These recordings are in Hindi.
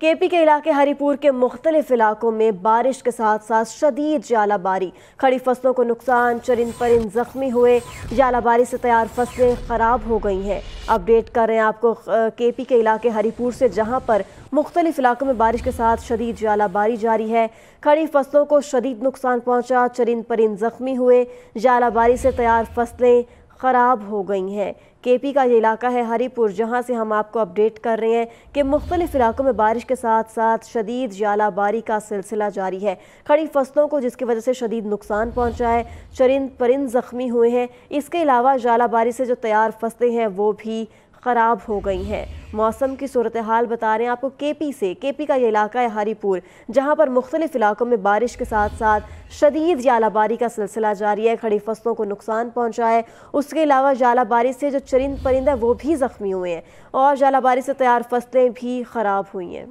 के पी के इलाके हरीपुर के मुख्तलिफ इलाकों में बारिश के साथ साथ शदीद जालाबारी खड़ी फसलों को नुकसान चरिंद परिंद जख्मी हुए जालाबारी से तैयार फसलें ख़राब हो गई हैं अपडेट कर रहे हैं आपको के पी के इलाके हरीपुर से जहां पर मुख्तलिफ इलाकों में बारिश के साथ शदीद जालाबारी जारी है खड़ी फसलों को शदीद नुकसान पहुँचा चरिंद परिंद जख्मी हुए जालाबारी से तैयार फसलें ख़राब हो गई हैं केपी का ये इलाका है हरीपुर जहाँ से हम आपको अपडेट कर रहे हैं कि मुख्तलिफ इलाकों में बारिश के साथ साथ शदीद जालाबारी का सिलसिला जारी है खड़ी फसलों को जिसकी वजह से शदीद नुकसान पहुँचा है चरिंद परिंद ज़ख्मी हुए हैं इसके अलावा जालाबारी से जो तैयार फसलें हैं वो भी ख़राब हो गई हैं मौसम की सूरत हाल बता रहे हैं आपको के पी से के पी का ये इलाका है हरीपुर जहाँ पर मुख्तलिफ इलाकों में बारिश के साथ साथ शदीद जालाबारी का सिलसिला जारी है खड़ी फसलों को नुकसान पहुँचा है उसके अलावा जालाबारी से जो चरिंद परिंदा वो भी ज़ख्मी हुए हैं और जालाबारी से तैयार फसलें भी ख़राब हुई हैं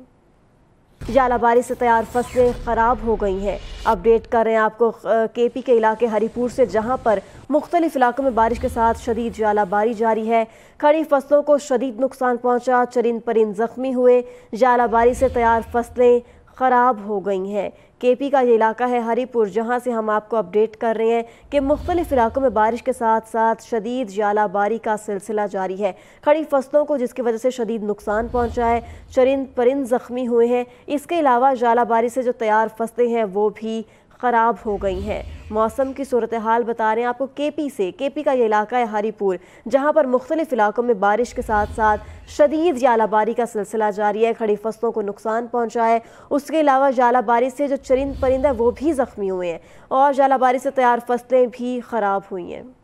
जालाबारी से तैयार फसलें ख़राब हो गई हैं अपडेट कर रहे हैं आपको के पी के इलाके हरीपुर से जहां पर मुख्तलिफ इलाकों में बारिश के साथ शदीद जालाबारी जारी है खड़ी फसलों को शदीद नुकसान पहुंचा चरिंद परिंद जख्मी हुए जालाबारी से तैयार फसलें ख़राब हो गई हैं के पी का ये इलाका है हरीपुर जहाँ से हम आपको अपडेट कर रहे हैं कि मुख्तलिफ इलाकों में बारिश के साथ साथ शदीद जालाबारी का सिलसिला जारी है खड़ी फसलों को जिसकी वजह से शदीद नुकसान पहुँचा है चरिंद परिंद ज़ख्मी हुए हैं इसके अलावा जालाबारी से जो तैयार फसलें हैं वो भी ख़राब हो गई हैं मौसम की सूरत हाल बता रहे हैं आपको के पी से के पी का ये इलाका है हरीपुर जहाँ पर मुख्तलिफ़ इलाकों में बारिश के साथ साथ शदीद जालाबारी का सिलसिला जारी है खड़ी फसलों को नुकसान पहुँचा है उसके अलावा जालाबारी से जो चरिंद परिंदे वो भी ज़ख्मी हुए हैं और जालाबारी से तैयार फसलें भी ख़राब हुई हैं